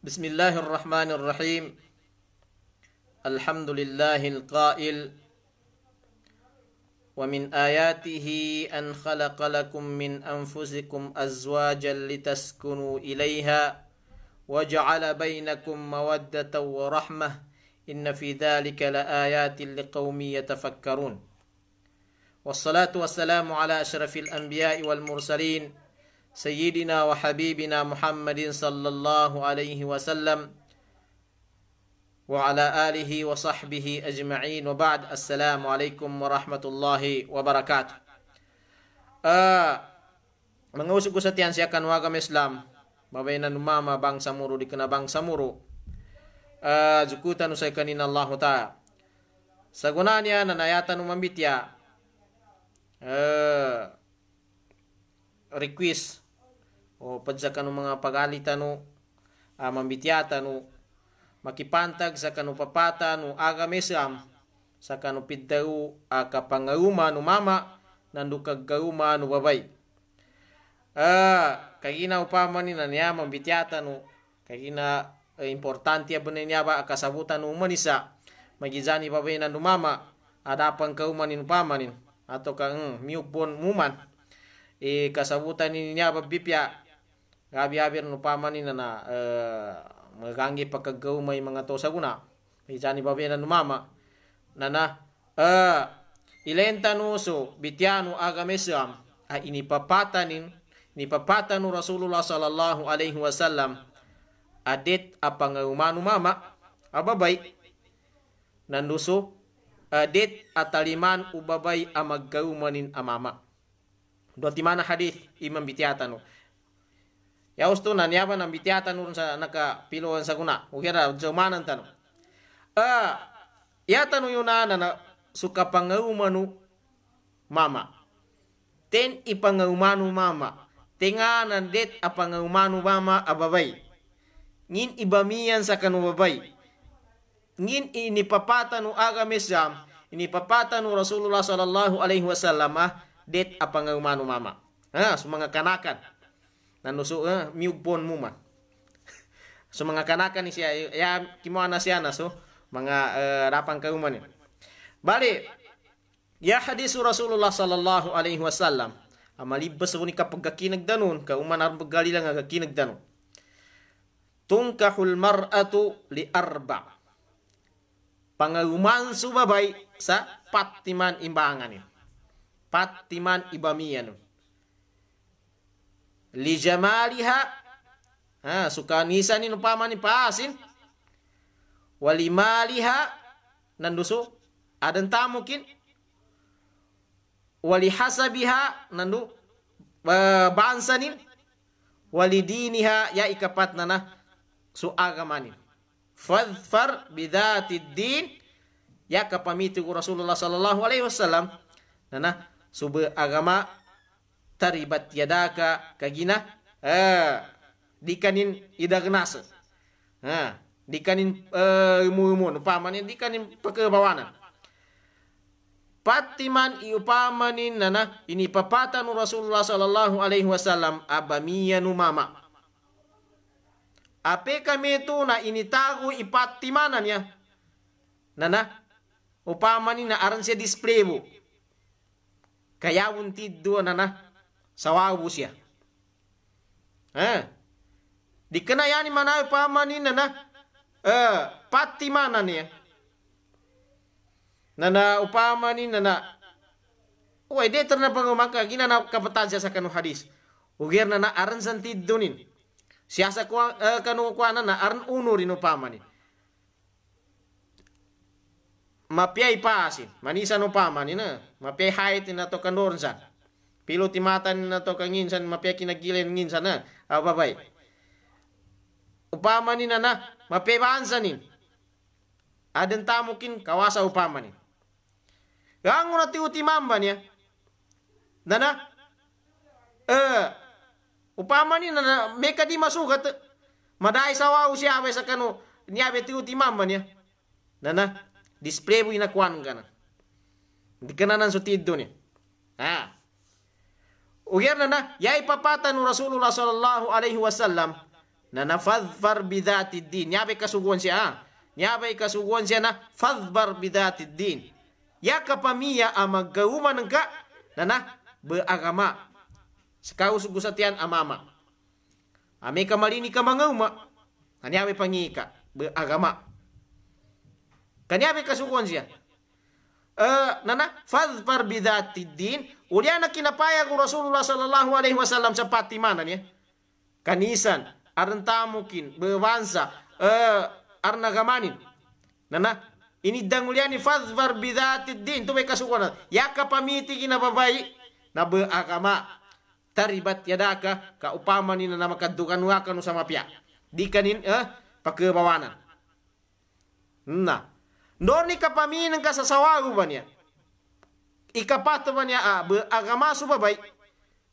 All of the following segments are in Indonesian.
بسم الله الرحمن الرحيم الحمد لله القائل ومن آياته أن خلق لكم من أنفسكم أزواجا لتسكنوا إليها وجعل بينكم مودة ورحمة إن في ذلك لآيات لقوم يتفكرون والصلاة والسلام على أشرف الأنبياء والمرسلين سيدنا وحبيبنا محمد صلى الله عليه وسلم وعلى آله وصحبه أجمعين وبعد السلام عليكم ورحمة الله وبركاته uh, mengusik kusatian siakan wagam Islam mabainan mama bangsa muru dikena bangsa muru uh, zukutan usai kanina Allah ta'ala sagunanya nanayatan umambitya uh, request o padsa kanu mga pagalita no uh, mambityata no makipantag sa kanu papata no aga sa kanu piddaru a kapangaruma no mama nandu kaggaruma no babay ah uh, kagina upaman ni nanya mambityata no kagina uh, eh, importante abon niya ba kasabutan no manisa magizani babay nandu mama adapang kaumanin upamanin ato kang mm, miupon muman e kasabutan ni nyaba bipya gabi-abir no pamani na na uh, magangi pagkagaw may mga to saguna may jani babena no mama na na e, uh, ilenta no so agamesam a Islam ay inipapatanin nipapatan no Rasulullah sallallahu alaihi wasallam adit apang umano mama ababay nanduso adit ataliman ubabay amagkaumanin amama Doon di mana hadith imam bitiatan. Ya ustun na niyaba nang bitiatan urun guna. Ugera jomanan tanu. Ah, ya tanu yun suka pangaumanu mama. Ten ipangaumanu mama. Tenganan det apangaumanu mama ababay. Ngin ibamian sa kanu babay. Ngin inipapatanu agamisam. Inipapatanu Rasulullah sallallahu alaihi wasallam ah, det apa umano mama ha sumangakanakan mo nah, su eh, mga kanakan ya, eh, ni siya ya kimuana siya na so mga uh, rapang kauman bali ya hadis rasulullah sallallahu alaihi wasallam amalibas ni kapag kakinagdanon kauman aron paggalila nga kakinagdanon tungkahul mar'atu li arba pangaguman subabay sa patiman imbangan Patiman Ibamian. Li jamaliha ha sukanisa ni numpama ni pasin walimaliha nandusu ada entah mungkin wali hasabiha nandu bansanin wali diniha ya ikapat nana su agamanin fadfar bidatid din ya kapamitu Rasulullah sallallahu alaihi wasallam nana suba agama taribat yadaka kagina eh dikanin idagnas ha dikanin eh mumun upamanin dikanin e, pekebawanan Patiman iupamanin nana ini papatan Rasulullah sallallahu alaihi wasallam abamiyanu mama. Ape kami itu na ini tahu timanan ya. Nana upamani na aran siya display bu kaya dua nana sawabusiya eh dikena yani manawi pamani nana eh patti manani ya nana upama ni nana Wai de terna pangumaka gina na kapetan siasa kanu hadis. Ugir nana aran dunin Siasa eh, kanu kuana nana aran unurin upama mani? mapiay pasin manisa no paman ina mapiay hayat ina to kandorzan pilo timatan ina to kanginsan mapiay kinagilen nginsan na ababay upaman ina na mapiay bansanin aden tamukin kawasa upaman ina gango na e, tiuti mamba niya nana eh upaman ina na meka di masugat madai sawa usiabe sa kanu niabe tiuti mamba niya nana Display mo inakuan ka na. Hindi ka na nang sutid doon eh. Ha? Ugyar na na, yay papatan ng Rasulullah sallallahu alaihi wasallam na nafadfar bidati din. Yabe kasuguan siya ha. Yabe kasugon siya na fadfar bidati din. Ya kapamiya ang magkauman ng ka na na beagama. Sa amama. Ame kamalini ka mga uma. Nanyabe pangika beagama. ya be kasukon siya uh, eh, nana fadfar bidatid uliana paya ku Rasulullah sallallahu alaihi wasallam sa mana ya kanisan mungkin bewansa eh, arna gamanin. nana ini danguliani fadfar bidatid din be kasukon ya kapamiti babai na agama taribat yadaka ka upama ni nama kadukan wakanu sama pia Dikanin eh pake bawanan, nah Dorni kapami ng kasasawago ba niya? Ikapato ba niya ah, agamaso ba bay?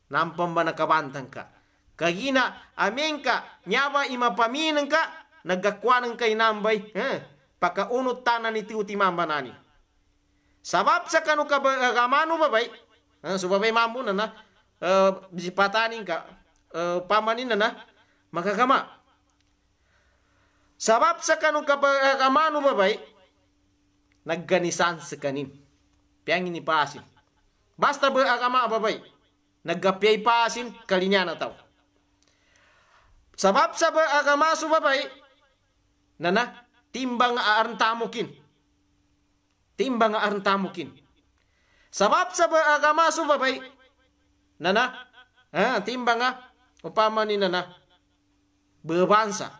Nampang ba nakabantang ka? Kagina, amen ka, nyaba imapaminan ka, nagkakwanan kay nambay, eh, pakaunot tanan ni tiutimamba nani. Sabab sa kanu ka agamano ba bay? Ah, subabay mambo na na, uh, patanin ka, uh, pamanin na na, makakama. Sabab sa kanu ka agamano ba bay? nagganisan sa kanin. Piyangin ni paasim. Basta ba akama ah, ababay, naggapyay paasim kalinya na tao. Sabab sa ba akama ah, subabay, nana, timbang aarntamukin. Timbang aarntamukin. Sabab sa ba akama ah, subabay, nana, ha, timbang ah, upama ni nana, bebansa,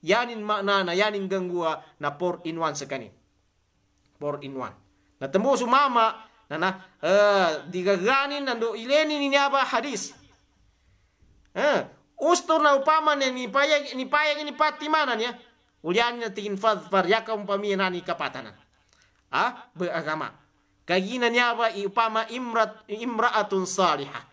yanin makna na yanin ganggua na 4 in 1 sa kanin. 4 in one. na tembo sumama na na uh, eh, digaganin nando ileni ni apa hadis uh, ustur na upama ni payag ni payag ni patimanan ya ulian na tingin fad paryaka umpamina ni kapatanan ah beragama kagina niya i upama imrat imraatun salihah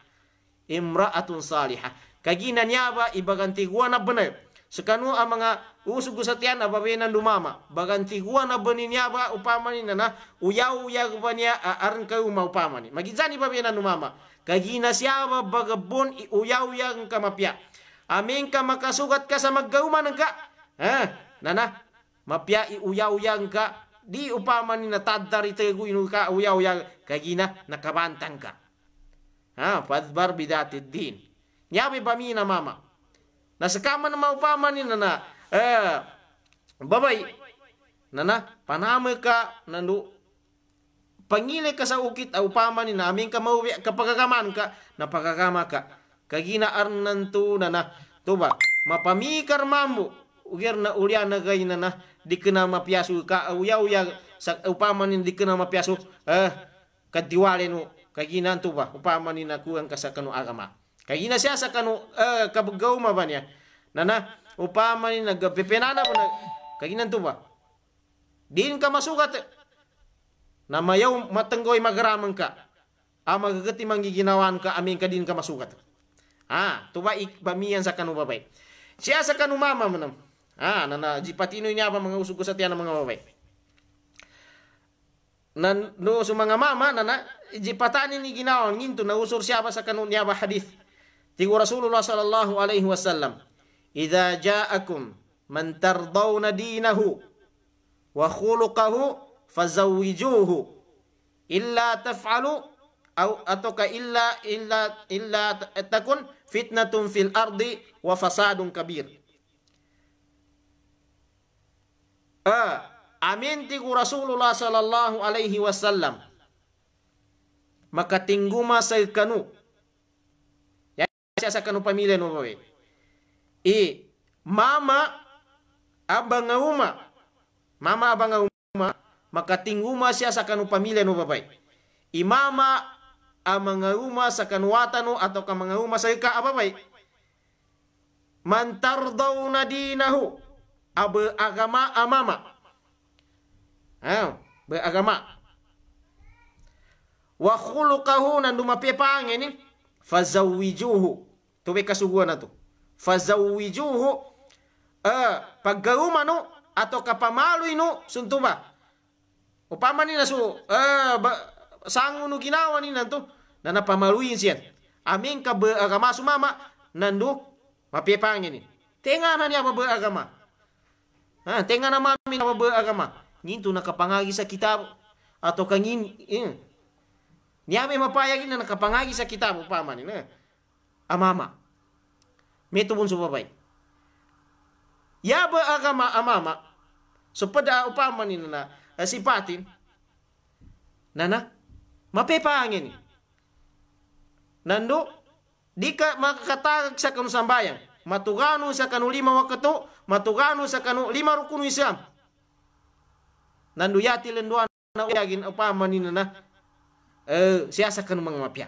imraatun salihah kagina ni iba ganti guana benar sa kanu ang mga usog sa tiyan ababenan lumama baganti huwa na baninya ba upamani na na uyaw uyaw ba niya aran kayo maupamani magidyan ibabenan lumama kagina siya ba bagabon iuyaw uyaw ka mapya amin ka makasugat ka sa maggauman ka ha nana mapya iuyaw uyaw ka di upaman ni natadari tayo inu ka uyaw uyaw kagina nakabantang ka ha fadbar bidati din nyabi ba mina mama na sakaman maupama ni nana eh babay nana panama ka nandu pangile ka sa ukit au ah, pama ni namin ka mauwi ka pagagaman ka na ka kagina arnantu nana tuba mapamikar mambu ugir na ulia na gay na dikena mapiasu ka uya ah, uya ya, sa upama ni dikena mapiasu eh kadiwale no kagina tuba upama ni nakuang kasakano agama Kay ina siya sa kanu uh, kabagaw ma ba niya. Nana, upama ni nagpipinana mo nag kay inan ba. Diin ka masukat na mayaw matenggoy magaramang ka. Ang ah, magagati manggiginawan ka amin ka din ka masukat. Ah, tuba ikbamian sa kanu babay. Siya sa kanu mama manam. Ah, nana jipatino niya ba mga usog sa tiyan ng mga babay. Nan no sa mga mama nana jipatani ni ginawan ginto na usor siya ba sa kanu niya ba hadith Digo Rasulullah sallallahu alaihi wasallam, "Idza ja'akum man tardawna dinahu wa khuluquhu fazawwijuhu illa taf'alu أو أتوك إلا إلا إلا تكن فتنة في الأرض وفساد كبير آه amin tigu Rasulullah sallallahu alaihi wasallam maka tingguma saykanu asakan upamile no bawe e mama abang uma mama abang uma makating uma siya sakan upamile no babai I mama amanga uma sakan watano atau ka mga uma saika ka ababai man nadi dinahu abe agama amama ah agama wa khuluquhu nan pepang ini fazawijuhu tuwe kasuguan eh, eh, tu. fazawijuhu uh, paggaruman no ato kapamaloy no suntuba Upaman ni nasu uh, ba, sangu no ginawa ni nanto na napamaluin siya. amin ka beragama sumama nandu mapipangin ni Tengah na niya agama beragama ha, tengah na mami na beragama ninto nakapangagi sa kitab ato kangin eh. niya may mapayagin na nakapangagi sa kitab upaman ni na eh amama metubun subabai ya agama amama sepada upama ni na sipatin nana eh, mapepangin nando di ka makakatagag sa kanusambayang matugano sa kanu lima wakato matugano sa kanu lima rukun Islam nando yati lenduan na uyagin upama ni na eh siasa kanu mga mapya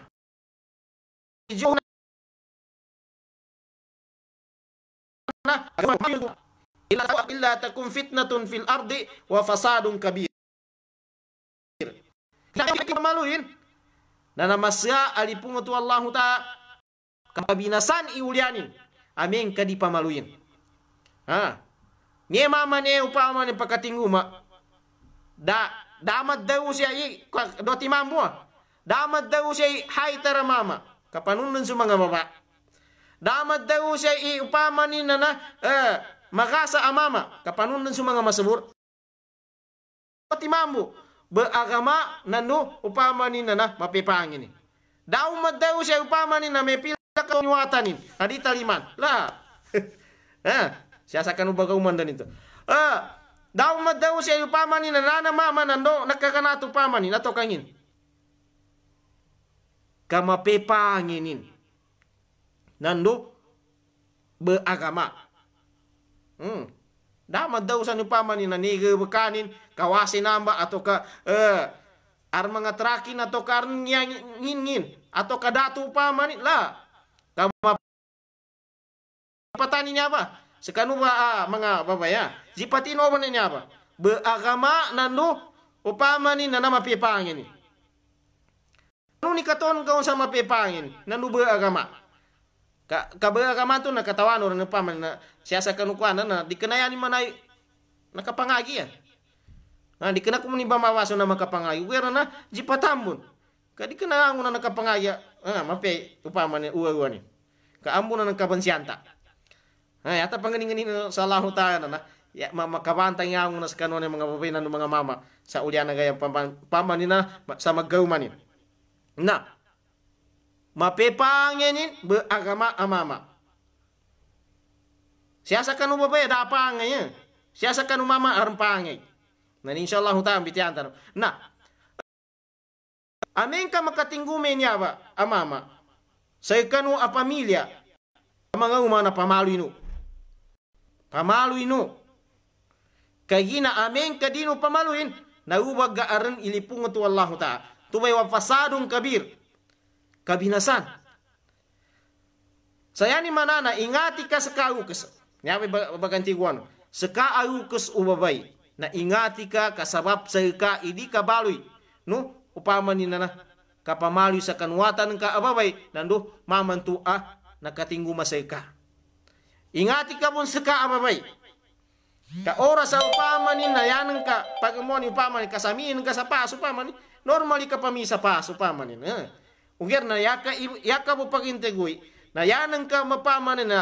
agama panggil Tuhan. Illa tahu illa takun fitnatun fil ardi wa fasadun kabir. Kita kita maluin. Na na masya alipungo tu Allah ta kabinasan iulianin. Amin kadi pamaluin. Ha. Nie mama ne upama ne pakatinguma. Da damat daw siya i doti mambo. Ah. Damat daw siya hai tara mama. Kapanun su mga damad daw siya iupama ni na uh, eh, makasa amama kapanunan sa mga masabur pati mambo beagama nanu upama ni na mapipangin ni daw madaw siya upama ni na may pila ka niwatanin adi taliman la ah siya sa kanu baga umanda nito ah daw madaw siya upama ni na nana mama nando nakakanato upama ni natokangin kamapipanginin nandu beragama. Hmm. Dah madau san upama ni naniga bekanin kawasi namba atau ke eh, armanga terakin atau karnya ngingin atau ke datu upama ni lah. Kama pataninya apa? Sekanu ba ah, mga baba ya. Zipatino ba niya ba? Beragama nandu upama ni nanama pipangin. Ano ni katon kaon sama mapipangin nandu beragama. agama ka kabega tu na katawan orang paman na siasa kanukuana na dikenaya ni manai na kapangagi ya na dikena kumuni nama na makapangagi wera na jipatambun ka dikena anguna na kapangagi ah eh, mape upama ni uwa-uwa ni ka ambuna na kabansianta ah eh, yata pangening na salahu ta'ala na ya mama kabantang ya ang nas kanon mga babae na mga mama sa ulian na sama sama ni Na, Ma mapepangenin beragama amama. Siasakan umama ya da pangenya. Siasakan umama arpange. Nah Allah ta'ala biti antar. Nah. Amin ka makatinggumen ya apa amama. Saya kanu a pamilya. Amanga mana pamalu inu. Pamalu inu. Kagina amin ka dinu pamaluin. Nauwag gaaran ilipung tu Allah ta'ala. Tubay wa fasadun kabir. kabinasan. Saya ni manana ingati ka sa kaukas. Nyami bagantiguan. Sa kaukas ubabay na ingati ka kasabab sa ka idi kabaloy. No? Upama ni nana kapamaloy sa kanuwatan ka ababay nando mamantua nakatinggu masay ka. Ingati ka pun sa ka ababay. Ka oras sa upama ni nayanan ka pagmoni upama ni kasamiin ka sa paso upama ni normally ka pamisa paso upama ni. Eh. ugerna yaka ibu yaka bupagintegui na yanang ka mapamanin na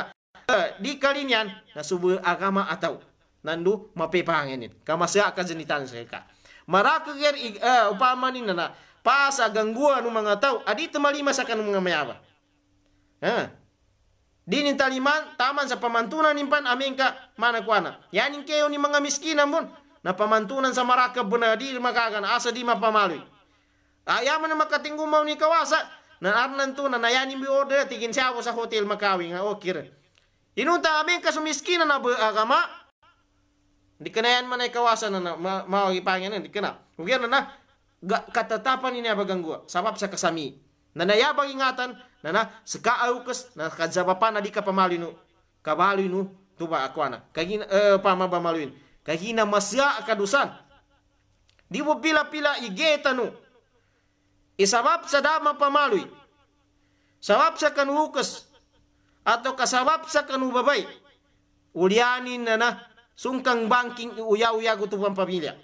eh, di kalinyan na subu agama atau nandu mapepangenin kamasya ka jenitan seka maraka ger uh, upamani na pas agangguan mga tao adi tumalima sa kanung mga mayaba ha dinin taman sa pamantunan nimpan amin ka kuana? yanin kayo ni mga miskinan mon na pamantunan sa maraka bunadi magagana asa di mapamaloy ayaman makatinggu mau ni kawasa na arnan tu na order tigin siawo sa hotel makawing ha okir inunta amin kasumiskina na agama dikenayan mana kawasa na nah, ma, mau ipangyan nah, dikena mungkin na nah, katatapan ini apa gua, sabab sa kasami na ya eh, ingatan na na sekaaw kes na kajabapan na di kapamalinu kabalinu tuba akwana Kahina, eh, pama Kahina kagina masya akadusan di pila-pila igetanu isabab sa damang pamaloy, sabab sa kanukas, ato kasabab sa kanubabay, ulyanin na na sungkang banking iuyaw-uyaw utubang pamilya.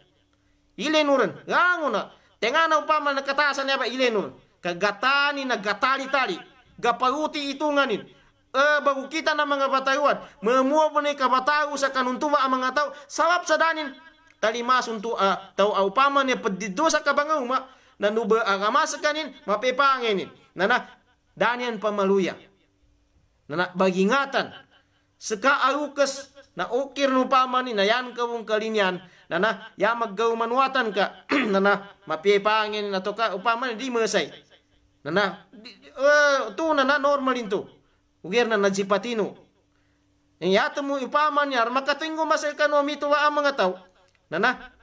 Ilenuran, gango na, tenganaw na man nakatasan niya ba ilenuran, kagatani gatali tali gapaguti itunganin, e, bago kita ng mga batayuan, mamuha po na kabatayo sa kanuntuwa ang mga tao, sabab sa danin, talimas unto uh, ah, tao au paman niya padido sa kabangaw ma, nanuba agamasukanin mapipanginin nana danyan pamaluya nana bagingatan seka arukes na ukir nu pamani na yan kawung kalinian nana ya maggaw manuatan ka nana mapipangin na to eh, ya ka upaman di mesay nana na uh, tu nana normalin tu ugir na najipatino yang yata mo ipaman yar makatingo masay kanomi tuwa ang mga tao nana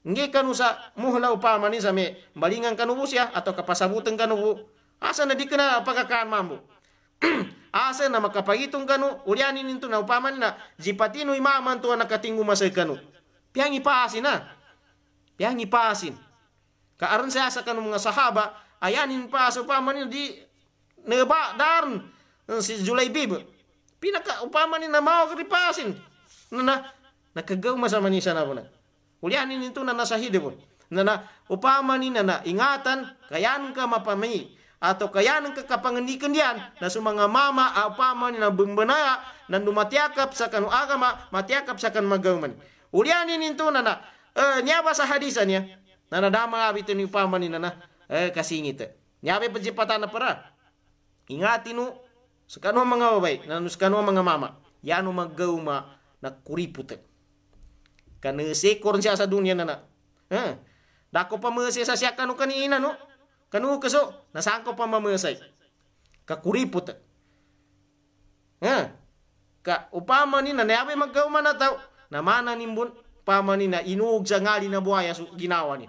Ngi kanu sa muhla upama ni sa me balingan kanu busya atau kapasabutan kanu Asa na di kana pagkakaan mambu. Asa na makapagitong kanu ulianin ninto na upama na jipatino imaman to nakatingu masay kanu. Piang ipaasin na. Piang ipaasin. Kaaron sa asa kanu mga sahaba ayanin pa sa upama ni di neba darn si Bib. Pinaka upama ni na mao pasin. Na na nakagaw masama ni sana po na. Ulyanin ito na nasa hidebon. Na na upamani na na ingatan kayan ka mapamay ato kayan ka kapanganikan diyan na sumanga mama upamani na bumbanaya na dumatiakap sa kanu agama matiakap sa kan magawman. Ulyanin ito na na uh, niyaba sa hadisan niya na nadama nga bito ni upamani na na uh, kasingit. Niyabe pa na para. Ingatin no sa kanu mga babay na sa kanu mga mama. Yano magawma na kuripute. Kana sikor siya sa dunya na na. Ha? Dako pa masay sa siya kanu kaniina no. Kanu kaso nasangko pa mamasay. Kakuripot. Ha? Ka upama ni na nayabi magkauman na tao. na mana nimbon pama ni na inuog sa ngali na buhaya so ginawa ni.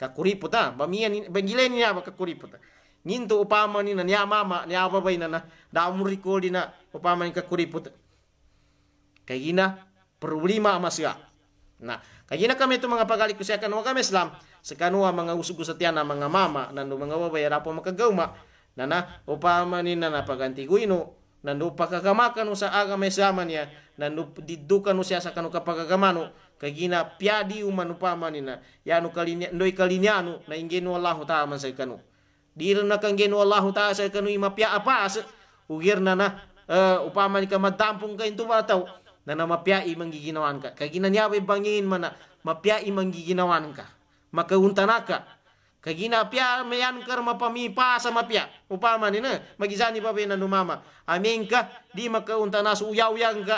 Kakuripot ha. Bamiyan ni bagilay ni ba kakuripot. Ha? Nginto upama ni na niya mama niya babay na na daumurikol din na upama ni kakuripot. Kaya na problema masya na kay na kami itong mga pagalik ko sa kanwa kami Islam sa kanwa mga usugo sa tiyan mga mama nando mga babay ra po makagauma na na upamanin na napagantiguino nando pakagamakan sa agama Islam niya nando didukan siya sa kanu kapagagamano kay gina piadi umanupamanin na yano kalinya noy kalinyano na ingeno Allah taala sa kanu di na kang geno Allah ta sa kanu imapya apa ugir na na uh, eh, upaman ka madampong ka into bataw nana mapiai manggiginawan ka kagina niabe bangin mana mapiai manggiginawan ka maka untanaka kagina pia mayankar ma mapami pa sa mapia upama ni na magizani pa na numama amin ka di maka untanas uya ka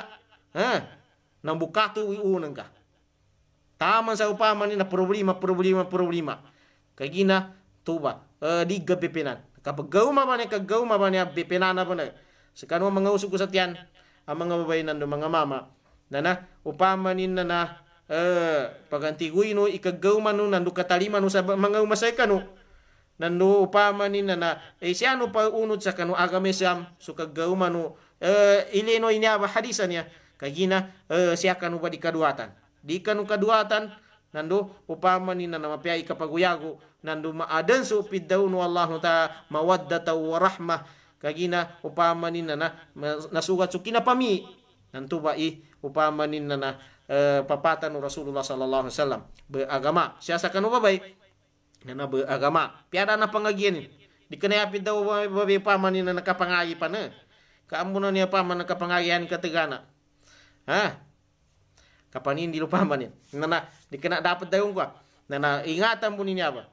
ha nang bukatu uunang ka taman sa upama ni na problema problema problema kagina tuba uh, e, di gabipinan kapag gauma ba niya, kagauma ba niya, bipinan na ba na sekarang mga usog ko sa ang mga babae nando mga mama na na upamanin na na uh, eh, pagantiguy no ikagaw man no nando kataliman no sa mga umasay ka no nando upamanin na na eh siya no paunod sa kanu agame siyam so kagaw man no uh, eh, ilino inya ba hadisa niya kagina uh, siya kanu ba di kaduatan di kanu kaduatan nando upamanin na namapiyay kapaguyago nando maadan so upid daw no Allah ta mawaddata wa rahmah kagina upamanin na na nasuga kinapami pami nantuba i na na uh, papatan Rasulullah sallallahu alaihi wasallam beragama sa kanu na nana beragama piada na pangagian dikenai api daw na upama ninana kapangayi pana na ya paman kapangayan kategana ha kapanin na na nana dikena dapat dayung na nana ingatan pun ini ba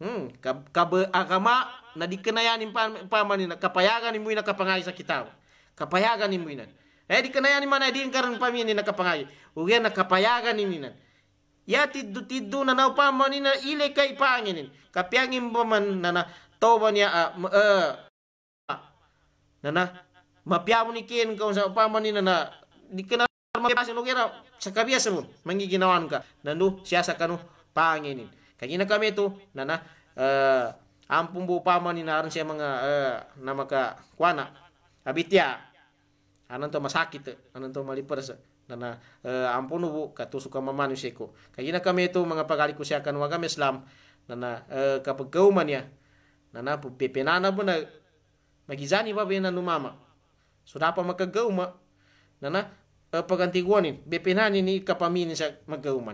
Hmm, kabe agama na dikenayanin pamani na kapayagan ni muina kapangay ya sa kitaw. Kapayagan ni muina. Eh dikenayanin mana? ay diingkaran pamini na kapangay. Uge na kapayagan ni muina. Ya tidu-tidu na ya nau na ile kai panginin. Kapiangin ba man na na toba niya uh, uh, e. na na mapiamu ni kien kung sa pamani na dikenayanin mapiasin uge na sa kabiasa mo mangiginawan ka. Nanu siya sa kanu panginin kagina kami itu nana eh, ampun bu paman ni naran saya mga eh, nama ka kuana abitia ya, anan to masakit anan to malipers nana eh, ampun bu katu suka mamanusia ko kami itu mga pagaliku saya akan wagam Islam nana eh, kapagauman ya nana pipinana bu na magizani ba bina mama, sudah apa makagauma nana eh, pagantiguanin bepinani ni kapamini sa magauma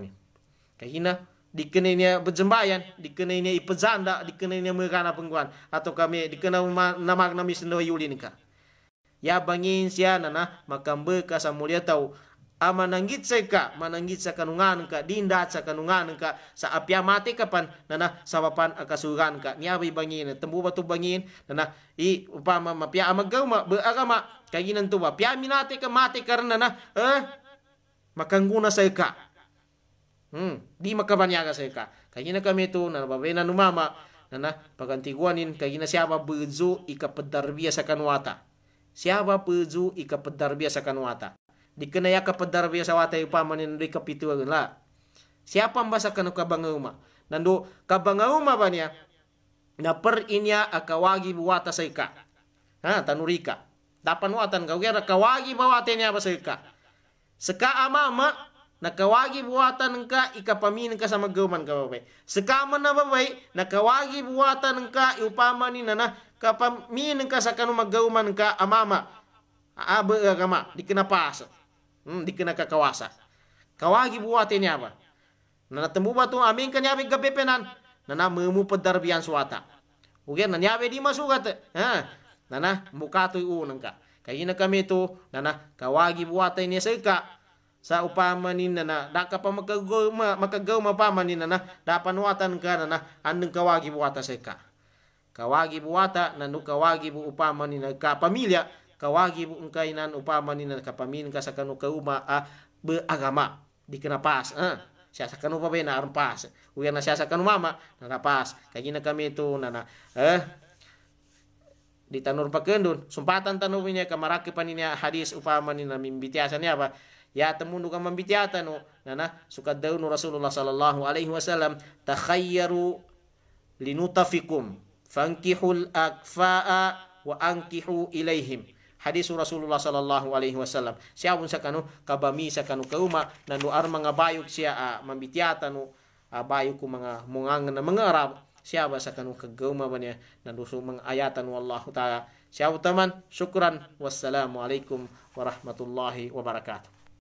kahina dikenainya berjembayan, dikenainya ipezanda, dikenainya merana pengguan. Atau kami dikenal nama nama sendawa yuli nikah. Ya bangin sia nana maka beka samulia tau amananggit ah, sa ka mananggit sa kanungan ka dinda sa kanungan ka sa mati kapan nana sawapan akasuran ka niyabi bangin tembu batu bangin nana i upama mapya amagama beragama kaginan tuwa pia minati ka mati karena nana eh makangguna sa Hmm, di makabanyaga seka. Kagina kami tu na nu mama na nana pagantiguanin kagina siapa bezu ika pedarbia sakanwata. Siapa bezu ika pedarbia sakanwata. Dikenaya ka pedarbia sawata manin ri kapitu la. Siapa mbasa kanu bangauma. Nando ka bangauma banya na per inya akawagi buwata seka. Ha, tanurika. Dapan watan kau kira kawagi bawatenya sekak? Seka ama ama nakawagi buwatan ka ikapamin ka sa magguman ka babay sekama na babay nakawagi buwatan ka iupama ni nana kapamin ka sa kanu magguman ka amama aabe agama di kenapasa hmm, di kena kakawasa kawagi buwatin niya ba na natembu ba to amin kanyabi gabi penan na na memu padarbian suwata ugen na nyabi di masugat ha Nana, na mukatoy unang ka kaya na kami to nana, kawagi buwatan niya sa ka saupama ni nana daka pa makagaw ma makagaw ma ni nana dapan watan ka nana andeng kawagi buata seka kawagi buata nanu kawagi bu upama ni na ka pamilya kawagi bu engkainan upama ni na kapamin ka sakanu uma a beagama dikenapas ah siasakan upa bena arempas uyana siasakan mama na pas kagina kami itu nana eh tanur pakendun sumpatan tanubinya kamaraki paninia hadis upama ni na mimbitiasannya apa Ya يعتمون كما بتياتنو نانا suka daun Rasulullah sallallahu alaihi wasallam takhayyaru linutafikum fankihul akfaa wa ankihu ilaihim hadis Rasulullah sallallahu alaihi wasallam siapa sakanu kabami sakanu kauma nanu ar manga bayuk siya a ah, mambitiata no abayo ah, ko mungang na siapa sakanu kagauma ba niya nanu so mga ayatan wallahu taala siapa teman, syukran wassalamu warahmatullahi wabarakatuh